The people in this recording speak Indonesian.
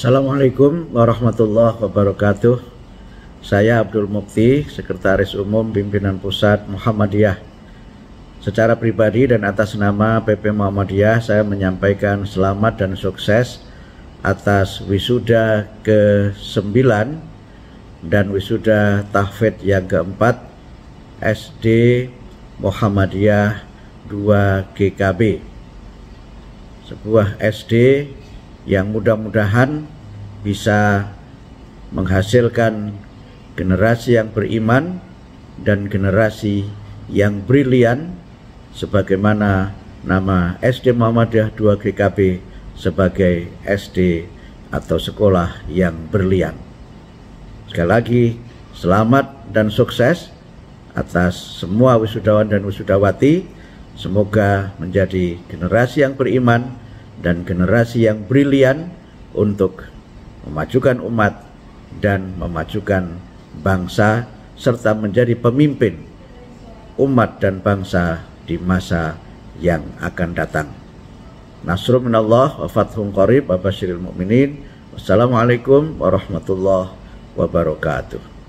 Assalamualaikum warahmatullahi wabarakatuh. Saya Abdul Mukti, Sekretaris Umum Pimpinan Pusat Muhammadiyah. Secara pribadi dan atas nama PP Muhammadiyah, saya menyampaikan selamat dan sukses atas wisuda ke-9 dan wisuda tahfidz yang ke-4 SD Muhammadiyah 2 GKB. Sebuah SD yang mudah-mudahan bisa menghasilkan generasi yang beriman dan generasi yang brilian sebagaimana nama SD Muhammadiyah 2 GKB sebagai SD atau sekolah yang berlian. Sekali lagi, selamat dan sukses atas semua wisudawan dan wisudawati. Semoga menjadi generasi yang beriman dan generasi yang brilian untuk memajukan umat dan memajukan bangsa serta menjadi pemimpin umat dan bangsa di masa yang akan datang. Nasrul minallah wa fathun qarib wa basyiril mu'minin. Wassalamualaikum warahmatullahi wabarakatuh.